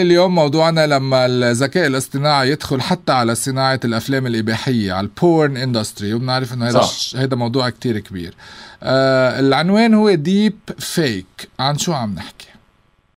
اليوم موضوعنا لما الذكاء الاصطناعي يدخل حتى على صناعة الأفلام الإباحية على البورن اندستري وبنعرف إنه هذا هيدا موضوع كتير كبير آه العنوان هو ديب فيك عن شو عم نحكي